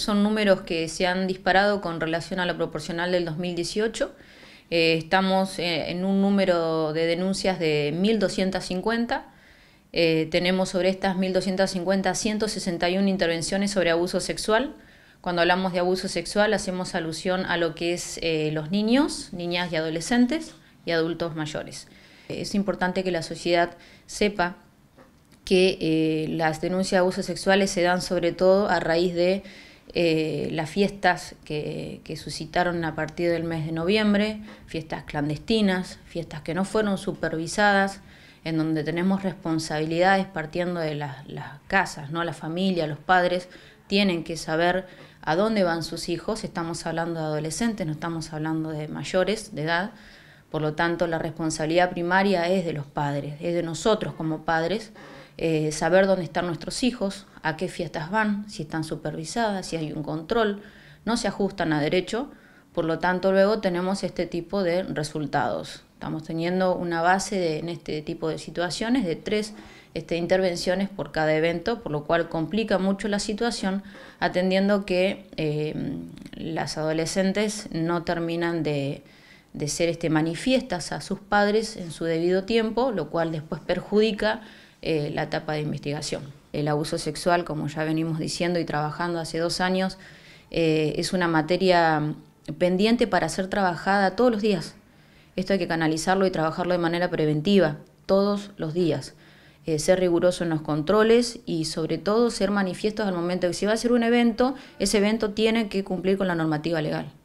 Son números que se han disparado con relación a la proporcional del 2018. Eh, estamos eh, en un número de denuncias de 1.250. Eh, tenemos sobre estas 1.250 161 intervenciones sobre abuso sexual. Cuando hablamos de abuso sexual hacemos alusión a lo que es los niños, niñas y adolescentes y adultos mayores. Es importante que la sociedad sepa que las denuncias de abusos sexuales se dan sobre todo a raíz de eh, las fiestas que, suscitaron a partir del mes de noviembre, fiestas clandestinas, fiestas que no fueron supervisadas, en donde tenemos responsabilidades partiendo de las, casas, ¿no? la familia, los padres tienen que saber a dónde van sus hijos, estamos hablando de adolescentes, no estamos hablando de mayores de edad, por lo tanto la responsabilidad primaria es de los padres, es de nosotros como padres. Eh, saber dónde están nuestros hijos, a qué fiestas van, si están supervisadas, si hay un control, no se ajustan a derecho, por lo tanto luego tenemos este tipo de resultados. Estamos teniendo una base en este tipo de situaciones de tres este, intervenciones por cada evento, por lo cual complica mucho la situación, atendiendo que eh, las adolescentes no terminan de, ser este, manifiestas a sus padres en su debido tiempo, lo cual después perjudica eh, la etapa de investigación. El abuso sexual, como ya venimos diciendo y trabajando hace dos años, eh, es una materia mm, pendiente para ser trabajada todos los días. Esto hay que canalizarlo y trabajarlo de manera preventiva, todos los días. Eh, ser riguroso en los controles y sobre todo ser manifiestos al momento de que si va a ser un evento, ese evento tiene que cumplir con la normativa legal.